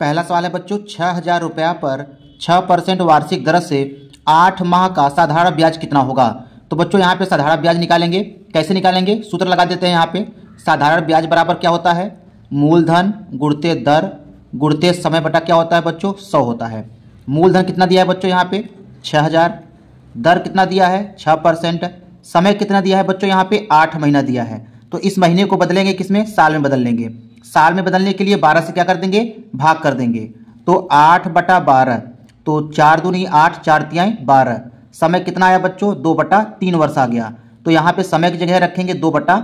पहला सवाल है बच्चों छः हज़ार रुपया पर छः परसेंट वार्षिक दर से आठ माह का साधारण ब्याज कितना होगा तो बच्चों यहाँ पे साधारण ब्याज निकालेंगे कैसे निकालेंगे सूत्र लगा देते हैं यहाँ पे साधारण ब्याज बराबर क्या होता है मूलधन गुड़ते दर गुड़ते समय बटा क्या होता है बच्चों सौ होता है मूलधन कितना दिया है बच्चों यहाँ पे छः हज़ार दर कितना दिया है छः परसेंट समय कितना दिया है बच्चों यहाँ पे आठ महीना दिया है तो इस महीने को बदलेंगे किसमें साल में बदल लेंगे साल में बदलने के लिए बारह से क्या कर देंगे भाग कर देंगे तो आठ बटा बारह तो चार दूनी आठ चार तिहाई बारह समय कितना आया बच्चों दो बटा तीन वर्ष आ गया तो यहाँ पे समय की जगह रखेंगे दो बटा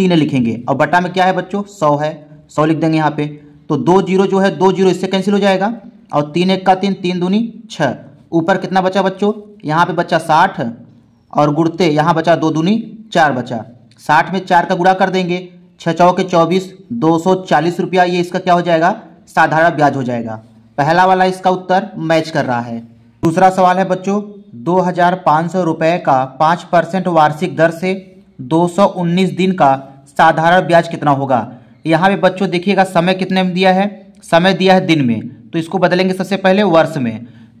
तीन लिखेंगे और बटा में क्या है बच्चों सौ है सौ लिख देंगे यहाँ पे तो दो जीरो जो है दो जीरो इससे कैंसिल हो जाएगा और तीन एक का तीन तीन दूनी छः ऊपर कितना बचा बच्चों यहाँ पे बचा साठ और गुड़ते यहाँ बचा दो दूनी चार बचा साठ में चार का गुड़ा कर देंगे छः चौ के चौबीस दो सौ चालीस रुपया ये इसका क्या हो जाएगा साधारण ब्याज हो जाएगा पहला वाला इसका उत्तर मैच कर रहा है दूसरा सवाल है बच्चों दो हजार पाँच सौ रुपये का पाँच परसेंट वार्षिक दर से दो सौ उन्नीस दिन का साधारण ब्याज कितना होगा यहाँ पे बच्चों देखिएगा समय कितने में दिया है समय दिया है दिन में तो इसको बदलेंगे सबसे पहले वर्ष में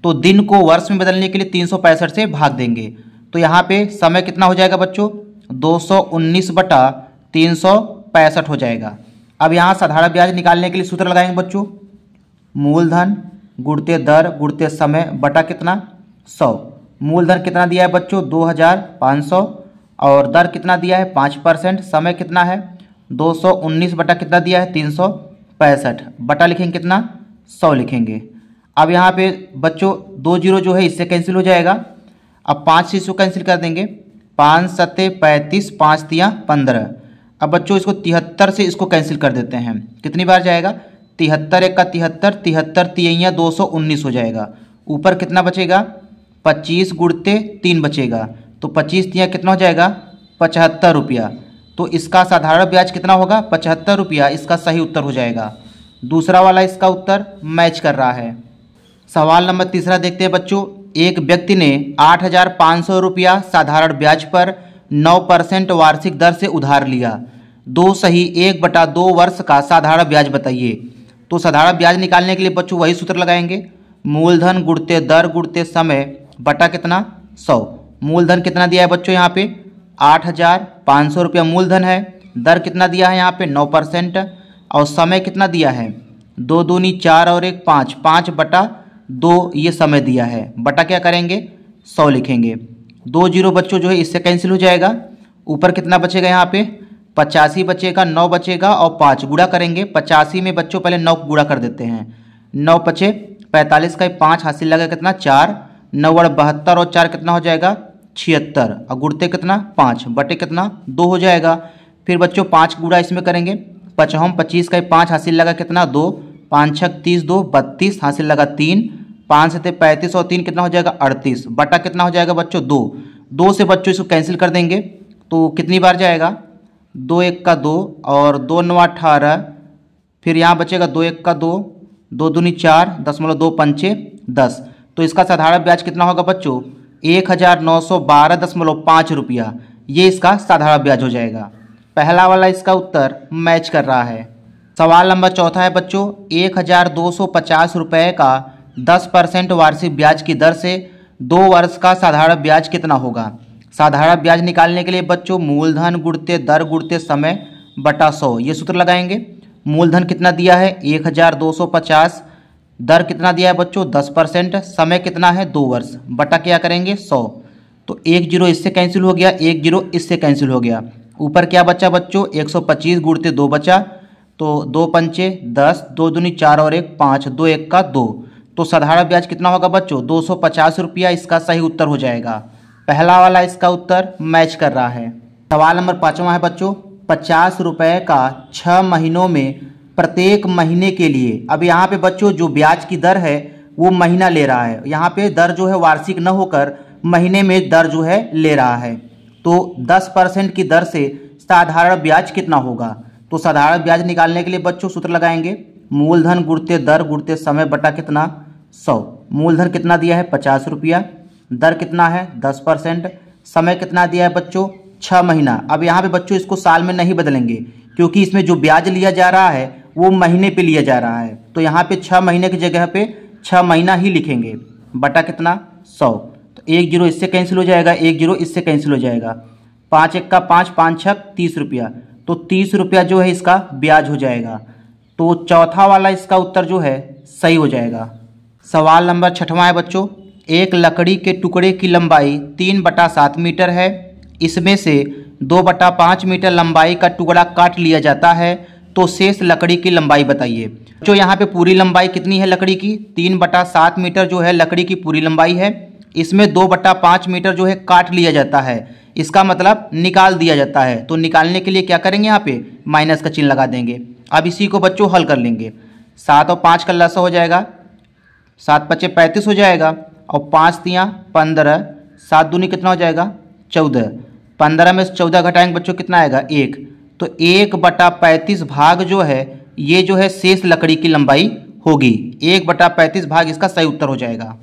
तो दिन को वर्ष में बदलने के लिए तीन से भाग देंगे तो यहाँ पे समय कितना हो जाएगा बच्चों दो सौ उन्नीस बटा तीन सौ पैंसठ हो जाएगा अब यहाँ साधारण ब्याज निकालने के लिए सूत्र लगाएंगे बच्चों मूलधन गुड़ते दर गुड़ते समय बटा कितना सौ मूलधन कितना दिया है बच्चों दो हज़ार पाँच सौ और दर कितना दिया है पाँच परसेंट समय कितना है दो सौ उन्नीस बटा कितना दिया है तीन सौ पैंसठ बटा लिखेंगे कितना सौ लिखेंगे अब यहाँ पे बच्चों दो जीरो जो है इससे कैंसिल हो जाएगा अब पाँच से इसको कैंसिल कर देंगे पाँच सत्ते पैंतीस पाँच तिया पंद्रह अब बच्चों इसको तिहत्तर से इसको कैंसिल कर देते हैं कितनी बार जाएगा तिहत्तर एक का तिहत्तर तिहत्तर तियैया दो सौ उन्नीस हो जाएगा ऊपर कितना बचेगा पच्चीस गुड़ते तीन बचेगा तो पच्चीस तिया कितना हो जाएगा पचहत्तर रुपया तो इसका साधारण ब्याज कितना होगा पचहत्तर रुपया इसका सही उत्तर हो जाएगा दूसरा वाला इसका उत्तर मैच कर रहा है सवाल नंबर तीसरा देखते हैं बच्चों एक व्यक्ति ने आठ हज़ार पाँच सौ रुपया साधारण ब्याज पर नौ परसेंट वार्षिक दर से उधार लिया दो सही एक बटा दो वर्ष का साधारण ब्याज बताइए तो साधारण ब्याज निकालने के लिए बच्चों वही सूत्र लगाएंगे मूलधन गुड़ते दर गुड़ते समय बटा कितना सौ मूलधन कितना दिया है बच्चों यहाँ पे आठ हज़ार पाँच सौ रुपया मूलधन है दर कितना दिया है यहाँ पे नौ परसेंट और समय कितना दिया है दो दूनी चार और एक पाँच पाँच बटा दो ये समय दिया है बटा क्या करेंगे सौ लिखेंगे दो जीरो बच्चों जो है इससे कैंसिल हो जाएगा ऊपर कितना बचेगा यहाँ पे पचासी बचेगा नौ बचेगा और पाँच गुड़ा करेंगे पचासी में बच्चों पहले नौ गुड़ा कर देते हैं नौ पचे पैंतालीस का पाँच हासिल लगा कितना चार नौ बहत्तर और चार कितना हो जाएगा छिहत्तर और गुड़ते कितना पाँच बटे कितना दो हो जाएगा फिर बच्चों पाँच गुड़ा इसमें करेंगे पचहम पच्चीस का पाँच हासिल लगा कितना दो पाँच छक तीस दो बत्तीस हासिल लगा तीन पाँच से पैंतीस और तीन कितना हो जाएगा अड़तीस बटा कितना हो जाएगा बच्चों दो दो से बच्चों इसको कैंसिल कर देंगे तो कितनी बार जाएगा दो एक का दो और दो नौ अठारह फिर यहाँ बचेगा दो एक का दो दो दूनी चार दशमलव दो पंचे दस तो इसका साधारण ब्याज कितना होगा बच्चों एक हज़ार नौ सौ बारह दशमलव पाँच रुपया ये इसका साधारण ब्याज हो जाएगा पहला वाला इसका उत्तर मैच कर रहा है सवाल नंबर चौथा है बच्चों एक हज़ार दो सौ पचास रुपये का दस परसेंट वार्षिक ब्याज की दर से दो वर्ष का साधारण ब्याज कितना होगा साधारण ब्याज निकालने के लिए बच्चों मूलधन गुड़ते दर गुड़ते समय बटा सौ ये सूत्र लगाएंगे मूलधन कितना दिया है एक हज़ार दो सौ पचास दर कितना दिया है बच्चों दस परसेंट समय कितना है दो वर्ष बटा क्या करेंगे सौ तो एक जीरो इससे कैंसिल हो गया एक जीरो इससे कैंसिल हो गया ऊपर क्या बचा बच्चों एक सौ पच्चीस गुड़ते दो बचा तो दो पंचे दस दो दूनी चार और एक पाँच दो एक का दो तो साधारण ब्याज कितना होगा बच्चों दो सौ पचास रुपया इसका सही उत्तर हो जाएगा पहला वाला इसका उत्तर मैच कर रहा है सवाल नंबर पाँचवा है बच्चों पचास रुपये का छः महीनों में प्रत्येक महीने के लिए अब यहाँ पे बच्चों जो ब्याज की दर है वो महीना ले रहा है यहाँ पे दर जो है वार्षिक न होकर महीने में दर जो है ले रहा है तो 10 परसेंट की दर से साधारण ब्याज कितना होगा तो साधारण ब्याज निकालने के लिए बच्चों सूत्र लगाएंगे मूलधन गुड़ते दर गुड़ते समय बटा कितना सौ मूलधन कितना दिया है पचास रुपया दर कितना है दस परसेंट समय कितना दिया है बच्चों छः महीना अब यहाँ पे बच्चों इसको साल में नहीं बदलेंगे क्योंकि इसमें जो ब्याज लिया जा रहा है वो महीने पे लिया जा रहा है तो यहाँ पे छः महीने की जगह पे छः महीना ही लिखेंगे बटा कितना सौ तो एक जीरो इससे कैंसिल हो जाएगा एक जीरो इससे कैंसिल हो जाएगा पाँच एक का पाँच पाँच छः तीस रुपया तो तीस रुपया जो है इसका ब्याज हो जाएगा तो चौथा वाला इसका उत्तर जो है सही हो जाएगा सवाल नंबर छठवां है बच्चों एक लकड़ी के टुकड़े की लंबाई तीन बटा सात मीटर है इसमें से दो बटा पाँच मीटर लंबाई का टुकड़ा काट लिया जाता है तो शेष लकड़ी की लंबाई बताइए जो यहाँ पे पूरी लंबाई कितनी है लकड़ी की तीन बटा सात मीटर जो है लकड़ी की पूरी लंबाई है इसमें दो बट्टा पाँच मीटर जो है काट लिया जाता है इसका मतलब निकाल दिया जाता है तो निकालने के लिए क्या करेंगे यहाँ पे माइनस का चिन्ह लगा देंगे अब इसी को बच्चों हल कर लेंगे सात और पाँच का लसा हो जाएगा सात पच्चे पैंतीस हो जाएगा और पाँच तियाँ पंद्रह सात दूनी कितना हो जाएगा चौदह पंद्रह में चौदह घटाएंगे बच्चों कितना आएगा एक तो एक बटा पैंतीस भाग जो है ये जो है शेष लकड़ी की लंबाई होगी एक बटा पैंतीस भाग इसका सही उत्तर हो जाएगा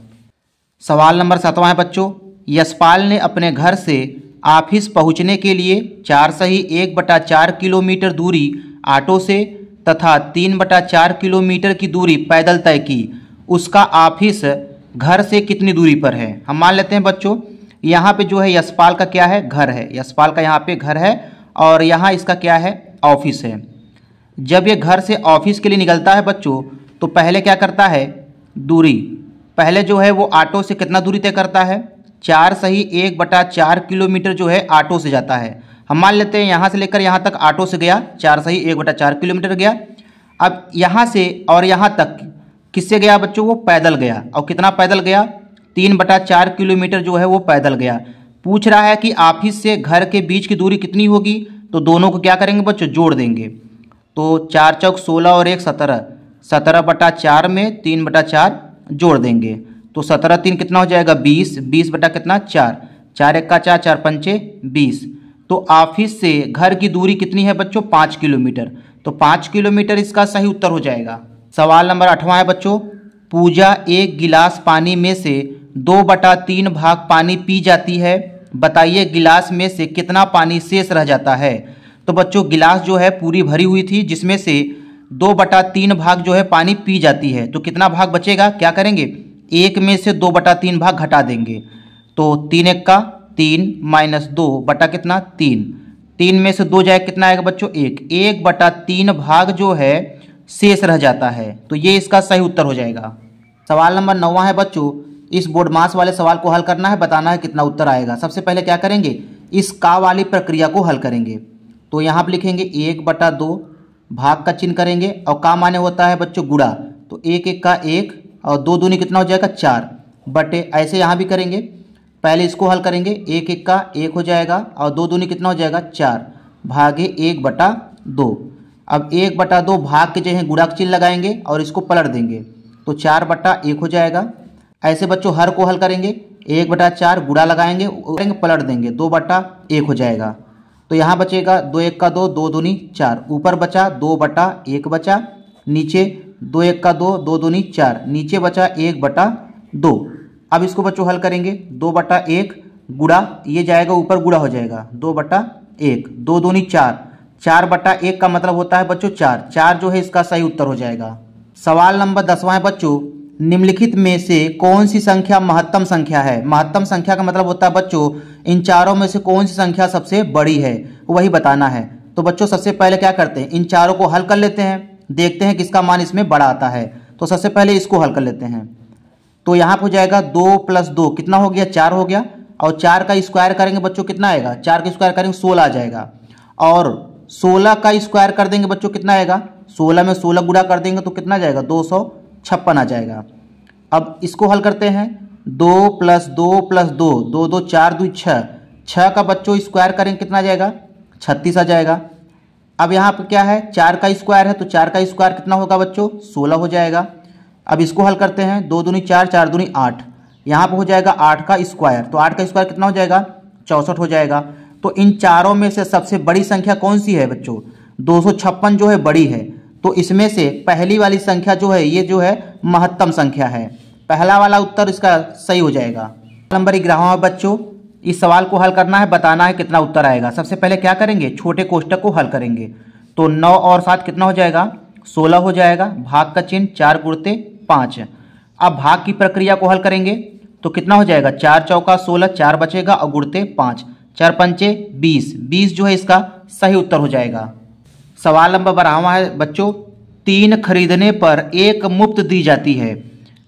सवाल नंबर सातवा है बच्चों यशपाल ने अपने घर से ऑफिस पहुंचने के लिए चार से ही एक बटा चार किलोमीटर दूरी ऑटो से तथा तीन बटा चार किलोमीटर की दूरी पैदल तय की उसका ऑफिस घर से कितनी दूरी पर है हम मान लेते हैं बच्चों यहाँ पे जो है यशपाल का क्या है घर है यशपाल का यहाँ पे घर है और यहाँ इसका क्या है ऑफिस है जब ये घर से ऑफिस के लिए निकलता है बच्चों तो पहले क्या करता है दूरी पहले जो है वो ऑटो से कितना दूरी तय करता है चार सही एक बटा चार किलोमीटर जो है ऑटो से जाता है हम मान लेते हैं यहाँ से लेकर यहाँ तक ऑटो से गया चार सही एक बटा चार किलोमीटर गया अब यहाँ से और यहाँ तक किससे गया बच्चों वो पैदल गया और कितना पैदल गया तीन बटा चार किलोमीटर जो है वो पैदल गया पूछ रहा है कि ऑफिस से घर के बीच की दूरी कितनी होगी तो दोनों को क्या करेंगे बच्चों जोड़ देंगे तो चार चौक सोलह और एक सत्रह सत्रह बटा चार में तीन बटा चार जोड़ देंगे तो सत्रह तीन कितना हो जाएगा बीस बीस बटा कितना चार चार एक का चार चार पंचे बीस तो ऑफिस से घर की दूरी कितनी है बच्चों पाँच किलोमीटर तो पाँच किलोमीटर इसका सही उत्तर हो जाएगा सवाल नंबर अठवा है बच्चों पूजा एक गिलास पानी में से दो बटा तीन भाग पानी पी जाती है बताइए गिलास में से कितना पानी शेष रह जाता है तो बच्चों गिलास जो है पूरी भरी हुई थी जिसमें से दो बटा तीन भाग जो है पानी पी जाती है तो कितना भाग बचेगा क्या करेंगे एक में से दो बटा तीन भाग घटा देंगे तो तीन एक का तीन माइनस दो बटा कितना तीन तीन में से दो जाए कितना आएगा बच्चों एक एक बटा तीन भाग जो है शेष रह जाता है तो ये इसका सही उत्तर हो जाएगा सवाल नंबर नौवा है बच्चों इस बोर्ड मास वाले सवाल को हल करना है बताना है कितना उत्तर आएगा सबसे पहले क्या करेंगे इस का वाली प्रक्रिया को हल करेंगे तो यहाँ पर लिखेंगे एक बटा दो भाग का चिन्ह करेंगे और काम आने होता है बच्चों गुड़ा तो एक एक का एक और दो दूनी कितना हो जाएगा चार बटे ऐसे यहाँ भी करेंगे पहले इसको हल करेंगे एक एक का एक हो जाएगा और दो दूनी कितना हो जाएगा चार भागे एक बटा दो अब एक बटा दो भाग के जो है गुड़ा चिन्ह लगाएंगे और इसको पलट देंगे तो चार बटा एक हो जाएगा ऐसे बच्चों हर को हल करेंगे एक बटा चार गुड़ा लगाएंगे पलट देंगे दो बटा एक हो जाएगा तो यहाँ बचेगा दो एक का दो दो दूनी चार ऊपर बचा दो बटा एक बचा नीचे दो एक का दो दो दूनी चार नीचे बचा एक बटा दो अब इसको बच्चों हल करेंगे दो बटा एक गुड़ा ये जाएगा ऊपर गुड़ा हो जाएगा दो बटा एक दो दूनी चार चार बटा एक का मतलब होता है बच्चों चार चार जो है इसका सही उत्तर हो जाएगा सवाल नंबर दसवां है बच्चों निम्नलिखित में से कौन सी संख्या महत्तम संख्या है महत्तम संख्या का मतलब होता है बच्चों इन चारों में से कौन सी संख्या सबसे बड़ी है वही बताना है तो बच्चों सबसे पहले क्या करते हैं इन चारों को हल कर लेते हैं देखते हैं किसका मान इसमें बड़ा आता है तो सबसे पहले इसको हल कर लेते हैं तो यहाँ हो जाएगा दो प्लस दो कितना हो गया चार हो गया और चार का स्क्वायर करेंगे बच्चों कितना आएगा चार का स्क्वायर करेंगे सोलह आ जाएगा और सोलह का स्क्वायर कर देंगे बच्चों कितना आएगा सोलह में सोलह गुड़ा कर देंगे तो कितना जाएगा दो सौ छप्पन आ जाएगा अब इसको हल करते हैं दो प्लस दो प्लस दो दो दो चार दो छः छः का बच्चों स्क्वायर करेंगे कितना आ जाएगा छत्तीस आ जाएगा अब यहाँ पर क्या है चार का स्क्वायर है तो चार का स्क्वायर कितना होगा बच्चों सोलह हो जाएगा अब इसको हल करते हैं दो दूनी चार चार दूनी आठ यहाँ पर हो जाएगा आठ का स्क्वायर तो आठ का स्क्वायर कितना हो जाएगा चौंसठ हो जाएगा तो इन चारों में से सबसे बड़ी संख्या कौन सी है बच्चों दो जो है बड़ी है तो इसमें से पहली वाली संख्या जो है ये जो है महत्तम संख्या है पहला वाला उत्तर इसका सही हो जाएगा नंबर ग्यारह बच्चों इस सवाल को हल करना है बताना है कितना उत्तर आएगा सबसे पहले क्या करेंगे छोटे कोष्टक को हल करेंगे तो नौ और सात कितना हो जाएगा सोलह हो जाएगा भाग का चिन्ह चार गुड़ते पाँच अब भाग की प्रक्रिया को हल करेंगे तो कितना हो जाएगा चार चौका सोलह चार बचेगा और गुड़ते पाँच चार पंचे बीस बीस जो है इसका सही उत्तर हो जाएगा सवाल नंबर बारहवा है बच्चों तीन खरीदने पर एक मुफ्त दी जाती है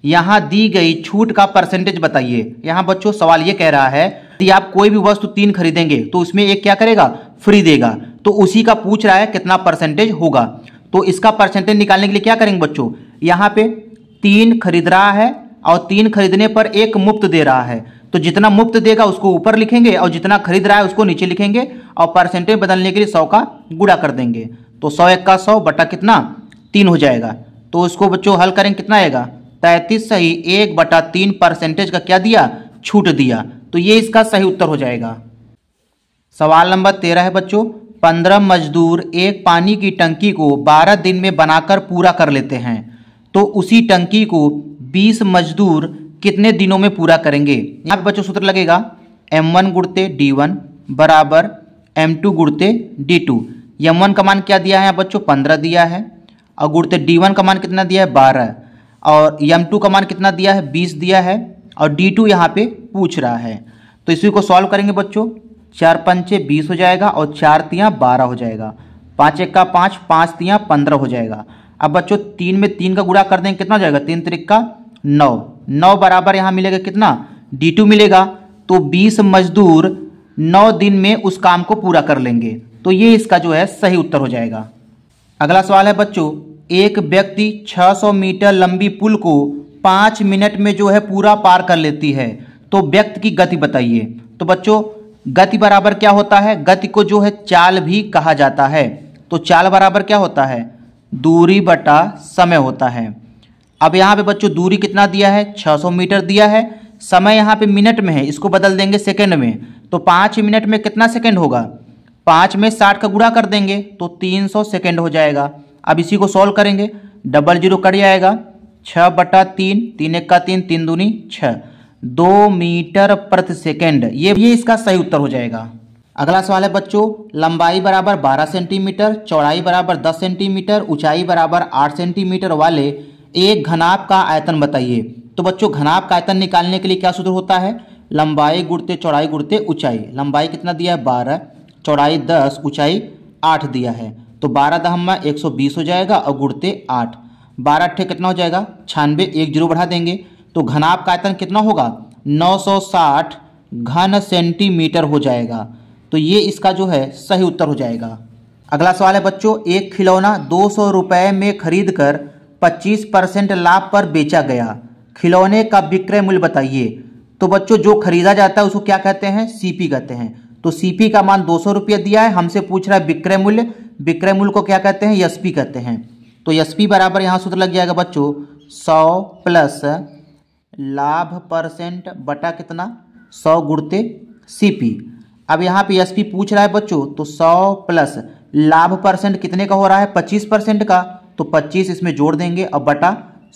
यहाँ दी गई छूट का परसेंटेज बताइए यहाँ बच्चों सवाल ये कह रहा है कि आप कोई भी वस्तु तीन खरीदेंगे तो उसमें एक क्या करेगा फ्री देगा तो उसी का पूछ रहा है कितना परसेंटेज होगा तो इसका परसेंटेज निकालने के लिए क्या करेंगे बच्चों यहाँ पे तीन खरीद रहा है और तीन खरीदने पर एक मुफ्त दे रहा है तो जितना मुफ्त देगा उसको ऊपर लिखेंगे और जितना खरीद रहा है उसको नीचे लिखेंगे और परसेंटेज बदलने के लिए सौ का गुड़ा कर देंगे तो सौ इक्का सौ बटा कितना तीन हो जाएगा तो इसको बच्चों हल करें कितना आएगा तैंतीस सही एक बटा तीन परसेंटेज का क्या दिया छूट दिया तो ये इसका सही उत्तर हो जाएगा सवाल नंबर तेरह है बच्चों पंद्रह मजदूर एक पानी की टंकी को बारह दिन में बनाकर पूरा कर लेते हैं तो उसी टंकी को बीस मजदूर कितने दिनों में पूरा करेंगे यहाँ पे बच्चों सूत्र लगेगा एम वन गुड़ते डी वन बराबर एम टू गुड़ते डी टू यम वन का मान क्या दिया है यहाँ बच्चों पंद्रह दिया है और गुड़ते डी वन का मान कितना दिया है बारह और यम टू का मान कितना दिया है बीस दिया है और डी टू यहाँ पे पूछ रहा है तो इसी को सॉल्व करेंगे बच्चों चार पंचे बीस हो जाएगा और चार तियाँ बारह हो जाएगा पाँच एक का पाँच पाँच तियाँ पंद्रह हो जाएगा अब बच्चों तीन में तीन का गुड़ा कर देंगे कितना हो जाएगा तीन तरीक का नौ नौ बराबर यहाँ मिलेगा कितना डी टू मिलेगा तो बीस मजदूर नौ दिन में उस काम को पूरा कर लेंगे तो ये इसका जो है सही उत्तर हो जाएगा अगला सवाल है बच्चों एक व्यक्ति 600 मीटर लंबी पुल को पाँच मिनट में जो है पूरा पार कर लेती है तो व्यक्ति की गति बताइए तो बच्चों गति बराबर क्या होता है गति को जो है चाल भी कहा जाता है तो चाल बराबर क्या होता है दूरी बटा समय होता है अब यहाँ पे बच्चों दूरी कितना दिया है 600 मीटर दिया है समय यहाँ पे मिनट में है इसको बदल देंगे सेकंड में तो पाँच मिनट में कितना सेकंड होगा पाँच में साठ का गुड़ा कर देंगे तो तीन सौ सेकेंड हो जाएगा अब इसी को सॉल्व करेंगे डबल जीरो कट जाएगा छः बटा तीन तीन एक का तीन तीन दूनी छः दो मीटर प्रति सेकेंड ये ये इसका सही उत्तर हो जाएगा अगला सवाल है बच्चों लंबाई बराबर 12 सेंटीमीटर चौड़ाई बराबर 10 सेंटीमीटर ऊंचाई बराबर 8 सेंटीमीटर वाले एक घनाप का आयतन बताइए तो बच्चों घनाप का आयतन निकालने के लिए क्या सूत्र होता है लंबाई गुड़ते चौड़ाई गुड़ते ऊंचाई लंबाई कितना दिया है बारह चौड़ाई दस ऊंचाई आठ दिया है तो बारह दहम्मा एक सौ बीस हो जाएगा और गुड़ते आठ बारह अट्ठे कितना हो जाएगा छानबे एक जीरो बढ़ा देंगे तो घनाप का आयतन कितना होगा नौ सौ साठ घन सेंटीमीटर हो जाएगा तो ये इसका जो है सही उत्तर हो जाएगा अगला सवाल है बच्चों एक खिलौना दो सौ में खरीद कर पच्चीस लाभ पर बेचा गया खिलौने का विक्रय मूल्य बताइए तो बच्चों जो खरीदा जाता है उसको क्या कहते हैं सीपी कहते हैं तो सीपी का मान दो सौ दिया है हमसे पूछ रहा है विक्रय मूल्य विक्रय मूल्य को क्या कहते हैं एसपी कहते हैं तो एसपी बराबर यहाँ सूत्र लग जाएगा बच्चों सौ प्लस लाभ परसेंट बटा कितना सौ गुड़ते सी अब यहाँ पे एस पूछ रहा है बच्चों तो सौ प्लस लाभ परसेंट कितने का हो रहा है पच्चीस परसेंट का तो पच्चीस इसमें जोड़ देंगे अब बटा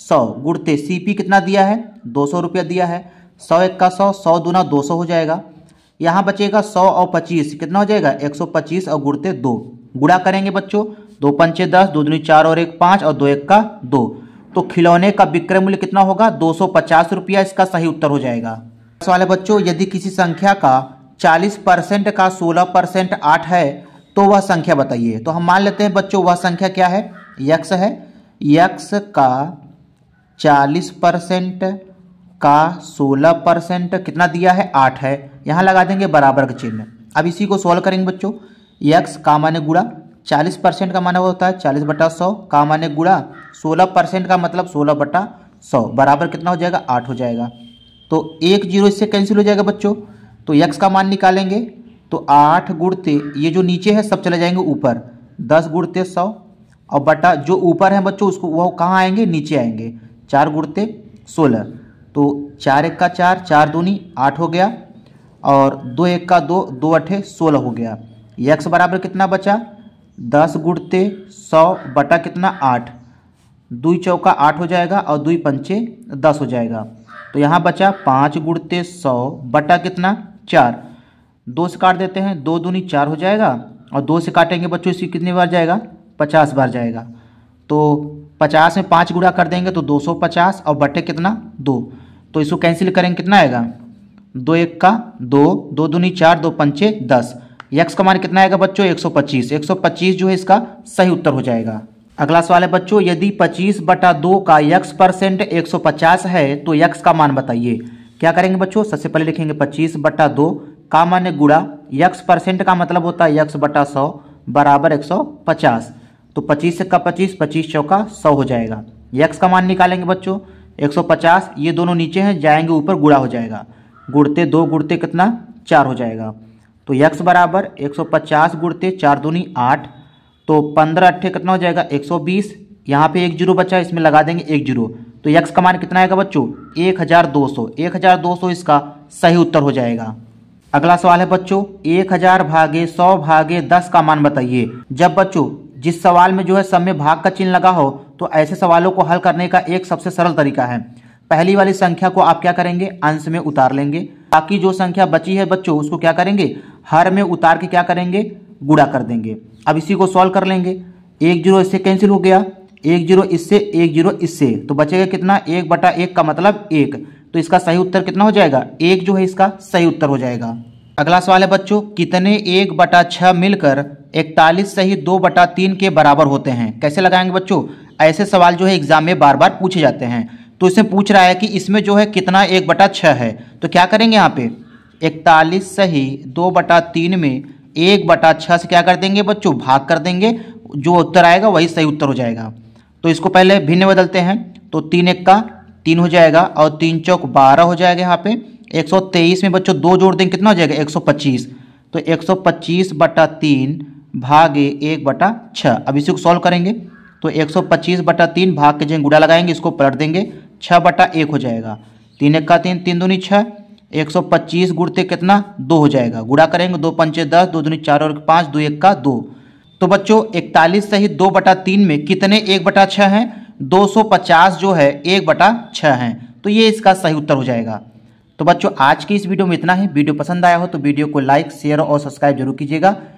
सौ गुड़ते पी कितना दिया है दो सौ रुपया दिया है सौ एक का सौ सौ दूना दो सौ हो जाएगा यहाँ बचेगा सौ और पच्चीस कितना हो जाएगा एक सौ पच्चीस और गुड़ते दो गुड़ा करेंगे बच्चों दो पंचे दस दो दूनी चार और एक पाँच और दो एक का दो तो खिलौने का विक्रय मूल्य कितना होगा दो सौ पचास रुपया इसका सही उत्तर हो जाएगा वाले बच्चों यदि किसी संख्या का चालीस परसेंट का सोलह परसेंट आठ है तो वह संख्या बताइए तो हम मान लेते हैं बच्चों वह संख्या क्या है यक्स है यक्स का चालीस परसेंट का 16 परसेंट कितना दिया है आठ है यहाँ लगा देंगे बराबर का चिन्ह अब इसी को सॉल्व करेंगे बच्चों यक्स का माने गुड़ा चालीस परसेंट का माना होता है चालीस बटा सौ का माने गुड़ा सोलह परसेंट का मतलब सोलह बटा सौ बराबर कितना हो जाएगा आठ हो जाएगा तो एक जीरो इससे कैंसिल हो जाएगा बच्चों तो यक्स का मान निकालेंगे तो आठ गुड़ते ये जो नीचे है सब चले जाएंगे ऊपर दस गुड़ते सौ और बटा जो ऊपर है बच्चों उसको वह कहाँ आएंगे नीचे आएंगे चार गुड़ते सोलह तो चार एक का चार चार दूनी आठ हो गया और दो एक का दो दो अठे सोलह हो गया यक्स बराबर कितना बचा दस गुड़ते सौ बटा कितना आठ दुई चौका आठ हो जाएगा और दुई पंचे दस हो जाएगा तो यहाँ बचा पाँच गुड़ते सौ बटा कितना चार दो से काट देते हैं दो दूनी चार हो जाएगा और दो से काटेंगे बच्चों इसी कितनी बार जाएगा पचास बार जाएगा तो पचास में पाँच गुड़ा कर देंगे तो दो सौ पचास और बटे कितना दो तो इसको कैंसिल करेंगे कितना आएगा दो एक का दो दो दूनी चार दो पंचे दस यक्स का मान कितना आएगा बच्चों 125 125 जो है इसका सही उत्तर हो जाएगा अगला सवाल है बच्चों यदि 25 बटा दो का यक्स परसेंट 150 है तो यक्स का मान बताइए क्या करेंगे बच्चों सबसे पहले लिखेंगे 25 बटा दो का मान गुड़ा यक्स परसेंट का मतलब होता है यक्स बटा सौ बराबर पचास तो पच्चीस का पच्चीस पच्चीस चौका सौ हो जाएगा यक्स का मान निकालेंगे बच्चों 150 ये दोनों नीचे हैं जाएंगे ऊपर गुड़ा हो जाएगा गुड़ते दो गुड़ते कितना चार हो जाएगा तो यक्स बराबर 150 गुड़ते चार दूनी आठ तो पंद्रह अट्ठे कितना हो जाएगा 120 यहाँ पे एक जीरो बचा इसमें लगा देंगे एक जीरो तो यक्स का मान कितना आएगा बच्चों एक हज़ार दो सौ एक हज़ार दो सौ इसका सही उत्तर हो जाएगा अगला सवाल है बच्चों एक हज़ार भागे सौ भागे दस का मान बताइए जब बच्चों जिस सवाल में जो है सब में भाग का चिन्ह लगा हो तो ऐसे सवालों को हल करने का एक सबसे सरल तरीका है पहली वाली संख्या को आप क्या करेंगे अंश में उतार लेंगे बाकी जो संख्या बची है बच्चों उसको क्या करेंगे हर में उतार के क्या करेंगे गुड़ा कर देंगे अब इसी को सॉल्व कर लेंगे एक जीरो इससे कैंसिल हो गया एक जीरो इससे एक जीरो इससे तो बचेगा कितना एक बटा एक का मतलब एक तो इसका सही उत्तर कितना हो जाएगा एक जो है इसका सही उत्तर हो जाएगा अगला सवाल है बच्चों कितने एक बटा छ मिलकर इकतालीस सही दो बटा तीन के बराबर होते हैं कैसे लगाएंगे बच्चों ऐसे सवाल जो है एग्जाम में बार बार पूछे जाते हैं तो इसमें पूछ रहा है कि इसमें जो है कितना एक बटा छः है तो क्या करेंगे यहाँ पे इकतालीस सही दो बटा तीन में एक बटा छः से क्या कर देंगे बच्चों भाग कर देंगे जो उत्तर आएगा वही सही उत्तर हो जाएगा तो इसको पहले भिन्न बदलते हैं तो तीन एक का तीन हो जाएगा और तीन चौक बारह हो जाएगा यहाँ पे एक में बच्चों दो जोड़ देंगे कितना हो जाएगा एक तो 125 बटा तीन भागे एक बटा छः अब इसी को सॉल्व करेंगे तो 125 बटा तीन भाग के जगह गुड़ा लगाएंगे इसको पलट देंगे छः बटा एक हो जाएगा तीन एक का तीन तीन दूनी छः एक सौ पच्चीस गुड़ते कितना दो हो जाएगा गुड़ा करेंगे दो पंचे दस दो दूनी चार और पाँच दो एक का दो तो बच्चों इकतालीस सहित दो बटा तीन में कितने एक बटा छः हैं दो सौ पचास जो है एक बटा छः हैं तो ये इसका सही उत्तर हो जाएगा तो बच्चों आज की इस वीडियो में इतना ही वीडियो पसंद आया हो तो वीडियो को लाइक शेयर और सब्सक्राइब जरूर कीजिएगा